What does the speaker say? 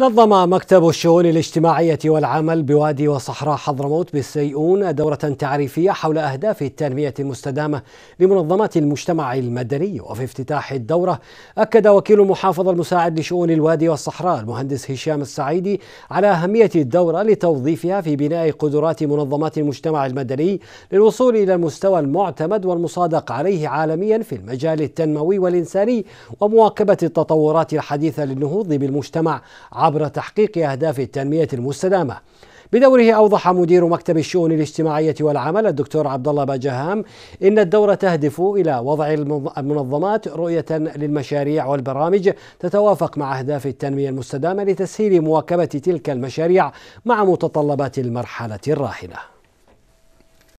نظم مكتب الشؤون الاجتماعية والعمل بوادي وصحراء حضرموت بالسيئون دورة تعريفية حول أهداف التنمية المستدامة لمنظمات المجتمع المدني وفي افتتاح الدورة أكد وكيل المحافظة المساعد لشؤون الوادي والصحراء المهندس هشام السعيدي على أهمية الدورة لتوظيفها في بناء قدرات منظمات المجتمع المدني للوصول إلى المستوى المعتمد والمصادق عليه عالميا في المجال التنموي والإنساني ومواكبة التطورات الحديثة للنهوض بالمجتمع عبر تحقيق أهداف التنمية المستدامة بدوره أوضح مدير مكتب الشؤون الاجتماعية والعمل الدكتور عبد الله باجهام إن الدورة تهدف إلى وضع المنظمات رؤية للمشاريع والبرامج تتوافق مع أهداف التنمية المستدامة لتسهيل مواكبة تلك المشاريع مع متطلبات المرحلة الراحلة